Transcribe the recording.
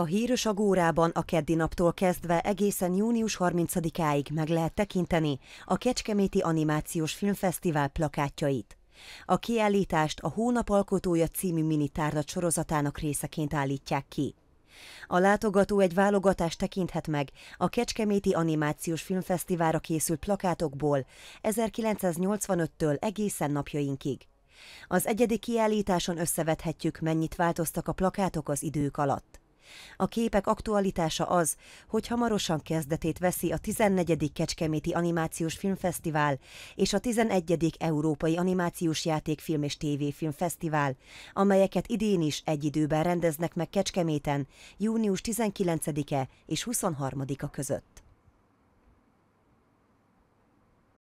A hírös agórában a keddi naptól kezdve egészen június 30-áig meg lehet tekinteni a Kecskeméti Animációs Filmfesztivál plakátjait. A kiállítást a Hónap Alkotója című mini tárlat sorozatának részeként állítják ki. A látogató egy válogatást tekinthet meg a Kecskeméti Animációs Filmfesztiválra készült plakátokból 1985-től egészen napjainkig. Az egyedi kiállításon összevethetjük, mennyit változtak a plakátok az idők alatt. A képek aktualitása az, hogy hamarosan kezdetét veszi a 14. Kecskeméti Animációs Filmfesztivál és a 11. Európai Animációs Játékfilm és TV Filmfesztivál, amelyeket idén is egy időben rendeznek meg Kecskeméten, június 19-e és 23-a között.